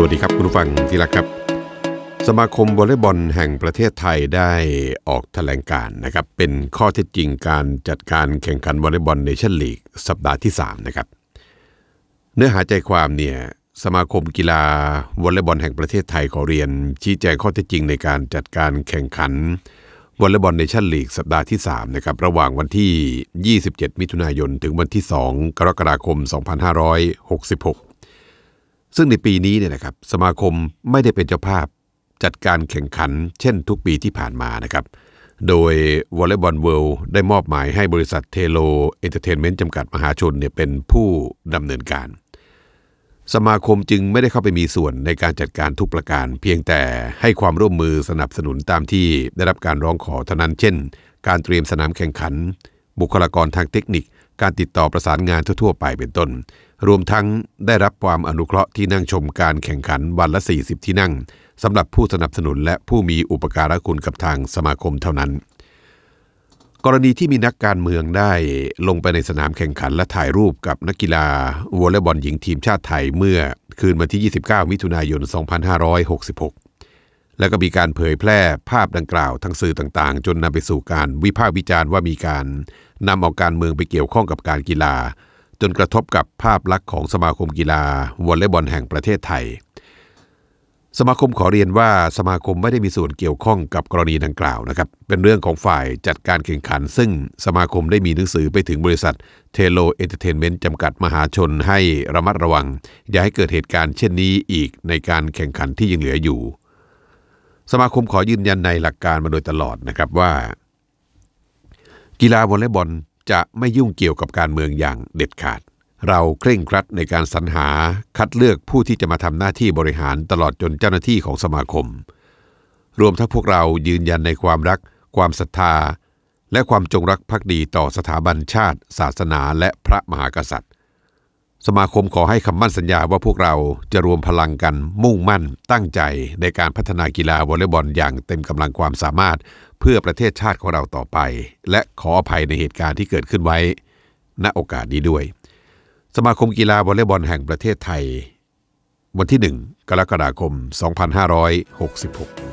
สวัสดีครับคุณฟังที่รักครับ สมาคมวอลเลย์บอลแห่งประเทศไทยได้ออกแถลงการนะครับเป็นข้อเท็จจริงการจัดการแข่งขันวอลเลย์บอลเนชั่นลีกสัปดาห์ที่3นะครับเนื้อหาใจความเนี่ยสมาคมกีฬาวอลเลย์บอลแห่งประเทศไทยขอเรียน ชี้แจงข้อเท็จจริงในการจัดการแข่งขันวอลเลย์บอลเนชั่นลีกสัปดาห์ที่3นะครับระหว่างวันที่ 27 มิถุนายนถึงวันที่ 2 กรกฎาคม 2566ซึ่งในปีนี้เนี่ยนะครับสมาคมไม่ได้เป็นเจ้าภาพ จัดการแข่งขัน เช่นทุกปีที่ผ่านมานะครับโดยวอลเลย์บอลเวิลด์ได้มอบหมายให้บริษัทเทโลเอนเตอร์เทนเมนต์จำกัดมหาชนเนี่ยเป็นผู้ดำเนินการ สมาคมจึงไม่ได้เข้าไปมีส่วนในการจัดการทุกประการ เพียงแต่ให้ความร่วมมือสนับสนุนตามที่ได้รับการร้องขอเท่านั้น เช่น การเตรียมสนามแข่งขัน บุคลากรทางเทคนิค การติดต่อประสานงานทั่วๆไปเป็นต้นรวมทั้งได้รับความอนุเคราะห์ที่นั่งชมการแข่งขันวันละ 40 ที่นั่งสำหรับผู้สนับสนุนและผู้มีอุปการะคุณกับทางสมาคมเท่านั้น กรณีที่มีนักการเมืองได้ลงไปในสนามแข่งขันและถ่ายรูปกับนักกีฬาวอลเลย์บอลหญิงทีมชาติไทยเมื่อคืนวันที่ 29 มิถุนายน 2566 และก็มีการเผยแพร่ภาพดังกล่าวทางสื่อต่างๆ จนนำไปสู่การวิพากษ์วิจารณ์ว่ามีการนำเอาการเมืองไปเกี่ยวข้องกับการกีฬาจนกระทบกับภาพลักษณ์ของสมาคมกีฬาวอลเลย์บอลแห่งประเทศไทย สมาคมขอเรียนว่าสมาคมไม่ได้มีส่วนเกี่ยวข้องกับกรณีดังกล่าวนะครับเป็นเรื่องของฝ่ายจัดการแข่งขัน ซึ่งสมาคมได้มีหนังสือไปถึงบริษัทเทโลเอนเตอร์เทนเมนต์จำกัดมหาชนให้ระมัดระวังอย่าให้เกิดเหตุการณ์เช่นนี้อีกในการแข่งขันที่ยังเหลืออยู่ สมาคมขอยืนยันในหลักการมาโดยตลอดนะครับว่า กีฬาวอลเลย์บอลจะไม่ยุ่งเกี่ยวกับการเมืองอย่างเด็ดขาด เราเคร่งครัดในการสรรหาคัดเลือกผู้ที่จะมาทำหน้าที่บริหารตลอดจนเจ้าหน้าที่ของสมาคม รวมทั้งพวกเรายืนยันในความรัก ความศรัทธา และความจงรักภักดีต่อสถาบันชาติ ศาสนาและพระมหากษัตริย์สมาคมขอให้คำมั่นสัญญาว่าพวกเราจะรวมพลังกันมุ่งมั่นตั้งใจในการพัฒนากีฬาวอลเลย์บอลอย่างเต็มกำลังความสามารถเพื่อประเทศชาติของเราต่อไป และขออภัยในเหตุการณ์ที่เกิดขึ้นไว้ ณโอกาสนี้ด้วย สมาคมกีฬาวอลเลย์บอลแห่งประเทศไทย วันที่1กรกฎาคม 2566